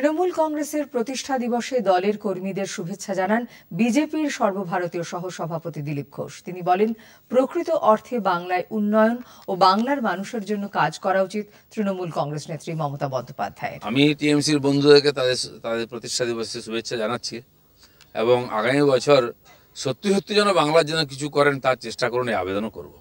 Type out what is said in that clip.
তৃণমূল কংগ্রেসের প্রতিষ্ঠা দিবসে দলের কর্মীদের শুভেচ্ছা জানান বিজেপির সর্বভারতীয় সহসভাপতি দিলীপ ঘোষ তিনি বলেন প্রকৃত অর্থে বাংলায় উন্নয়ন ও বাংলার মানুষের জন্য কাজ করা উচিত তৃণমূল কংগ্রেস নেত্রী মমতা বন্দ্যোপাধ্যায় আমি টিএমসির বন্ধুদেরকে তাদের তাদের প্রতিষ্ঠা দিবসে শুভেচ্ছা জানাচ্ছি এবং আগামী বছর সত্যি সত্যি যেন বাংলার জন্য কিছু করেন তার চেষ্টা করুন এই আবেদনও করবো